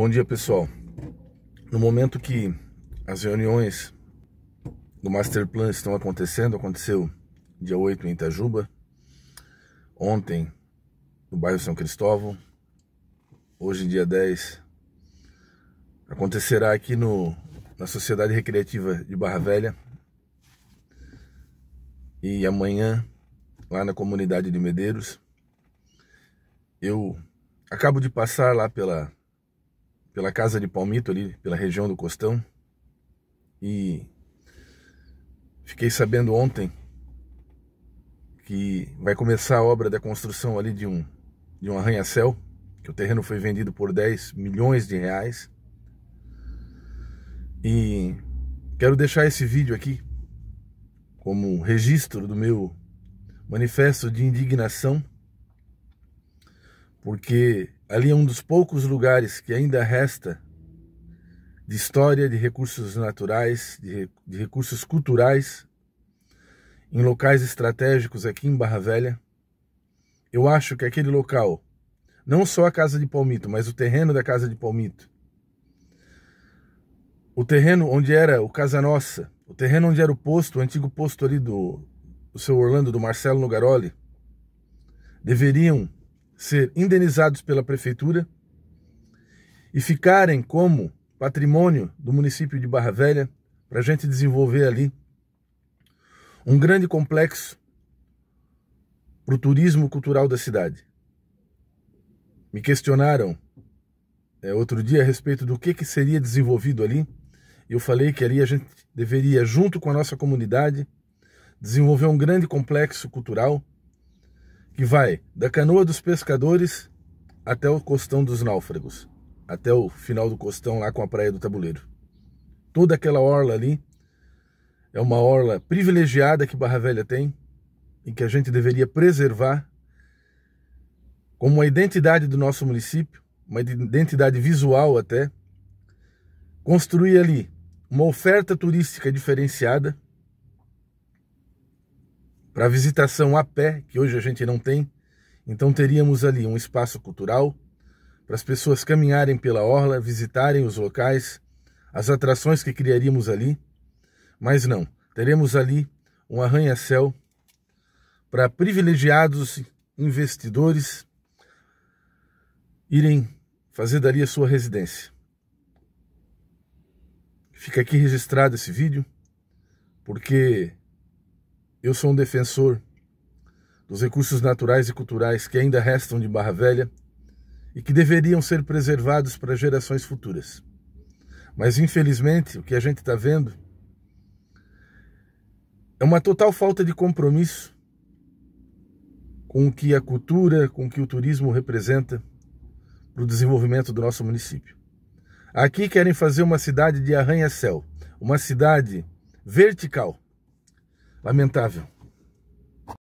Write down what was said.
Bom dia, pessoal. No momento que as reuniões do Master Plan estão acontecendo, aconteceu dia 8 em Itajuba, ontem no bairro São Cristóvão, hoje dia 10 acontecerá aqui no na Sociedade Recreativa de Barra Velha e amanhã lá na comunidade de Medeiros. Eu acabo de passar lá pela pela casa de Palmito ali, pela região do Costão. E fiquei sabendo ontem que vai começar a obra da construção ali de um de um arranha-céu, que o terreno foi vendido por 10 milhões de reais. E quero deixar esse vídeo aqui como registro do meu manifesto de indignação porque ali é um dos poucos lugares que ainda resta de história, de recursos naturais, de, de recursos culturais, em locais estratégicos aqui em Barra Velha. Eu acho que aquele local, não só a Casa de Palmito, mas o terreno da Casa de Palmito, o terreno onde era o Casa Nossa, o terreno onde era o posto, o antigo posto ali do, do seu Orlando, do Marcelo Nogaroli, deveriam ser indenizados pela prefeitura e ficarem como patrimônio do município de Barra Velha para a gente desenvolver ali um grande complexo para o turismo cultural da cidade. Me questionaram é, outro dia a respeito do que, que seria desenvolvido ali. Eu falei que ali a gente deveria, junto com a nossa comunidade, desenvolver um grande complexo cultural que vai da canoa dos pescadores até o costão dos náufragos, até o final do costão lá com a praia do Tabuleiro. Toda aquela orla ali é uma orla privilegiada que Barra Velha tem e que a gente deveria preservar como uma identidade do nosso município, uma identidade visual até, construir ali uma oferta turística diferenciada para visitação a pé, que hoje a gente não tem. Então teríamos ali um espaço cultural para as pessoas caminharem pela orla, visitarem os locais, as atrações que criaríamos ali. Mas não, teremos ali um arranha-céu para privilegiados investidores irem fazer dali a sua residência. Fica aqui registrado esse vídeo, porque eu sou um defensor dos recursos naturais e culturais que ainda restam de Barra Velha e que deveriam ser preservados para gerações futuras. Mas, infelizmente, o que a gente está vendo é uma total falta de compromisso com o que a cultura, com o que o turismo representa para o desenvolvimento do nosso município. Aqui querem fazer uma cidade de arranha-céu, uma cidade vertical, Lamentável.